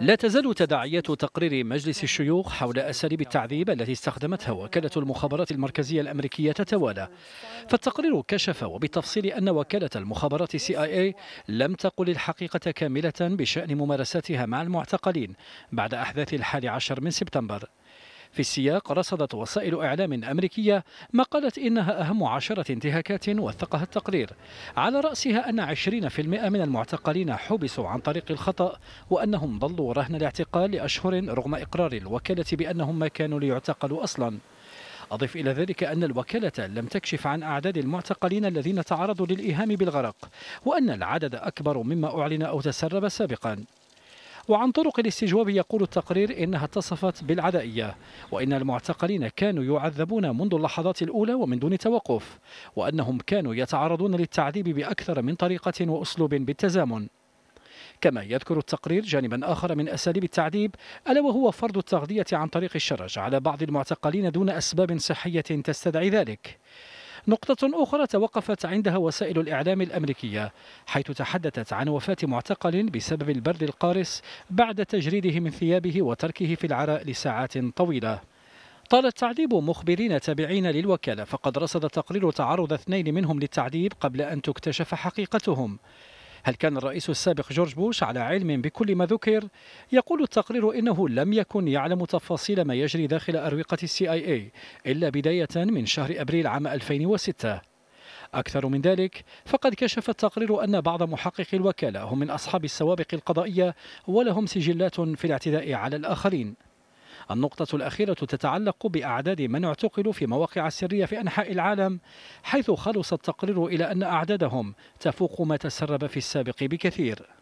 لا تزال تداعيات تقرير مجلس الشيوخ حول أساليب التعذيب التي استخدمتها وكالة المخابرات المركزية الأمريكية تتوالى فالتقرير كشف وبالتفصيل أن وكالة المخابرات آي لم تقل الحقيقة كاملة بشأن ممارساتها مع المعتقلين بعد أحداث الحادي عشر من سبتمبر في السياق رصدت وسائل إعلام أمريكية ما قالت إنها أهم عشرة انتهاكات وثقها التقرير على رأسها أن 20% من المعتقلين حبسوا عن طريق الخطأ وأنهم ظلوا رهن الاعتقال لأشهر رغم إقرار الوكالة بأنهم ما كانوا ليعتقلوا أصلاً أضف إلى ذلك أن الوكالة لم تكشف عن أعداد المعتقلين الذين تعرضوا للإيهام بالغرق وأن العدد أكبر مما أعلن أو تسرب سابقاً وعن طرق الاستجواب يقول التقرير إنها اتصفت بالعدائية وإن المعتقلين كانوا يعذبون منذ اللحظات الأولى ومن دون توقف وأنهم كانوا يتعرضون للتعذيب بأكثر من طريقة وأسلوب بالتزامن كما يذكر التقرير جانبا آخر من أساليب التعذيب ألا وهو فرض التغذية عن طريق الشرج على بعض المعتقلين دون أسباب صحية تستدعي ذلك نقطة أخرى توقفت عندها وسائل الإعلام الأمريكية حيث تحدثت عن وفاة معتقل بسبب البرد القارس بعد تجريده من ثيابه وتركه في العراء لساعات طويلة طال التعذيب مخبرين تابعين للوكالة فقد رصد تقرير تعرض اثنين منهم للتعذيب قبل أن تكتشف حقيقتهم هل كان الرئيس السابق جورج بوش على علم بكل ما ذكر؟ يقول التقرير إنه لم يكن يعلم تفاصيل ما يجري داخل أروقة السي آي إي إلا بداية من شهر أبريل عام 2006 أكثر من ذلك فقد كشف التقرير أن بعض محققي الوكالة هم من أصحاب السوابق القضائية ولهم سجلات في الاعتداء على الآخرين النقطة الأخيرة تتعلق بأعداد من اعتقلوا في مواقع سرية في أنحاء العالم حيث خلص التقرير إلى أن أعدادهم تفوق ما تسرب في السابق بكثير